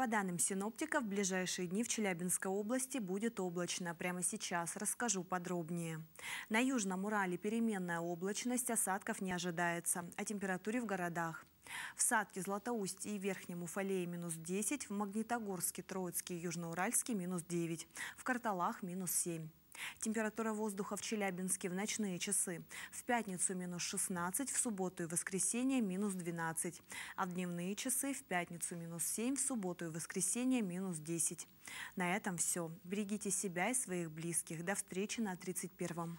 По данным синоптика, в ближайшие дни в Челябинской области будет облачно. Прямо сейчас расскажу подробнее. На Южном Урале переменная облачность, осадков не ожидается. О температуре в городах. В Садке, Златоусте и Верхнем Уфалее минус 10, в Магнитогорске, Троицке и Южноуральске минус 9, в Карталах минус 7. Температура воздуха в Челябинске в ночные часы. В пятницу минус 16, в субботу и воскресенье минус 12. А в дневные часы в пятницу минус 7, в субботу и воскресенье минус 10. На этом все. Берегите себя и своих близких. До встречи на 31-м.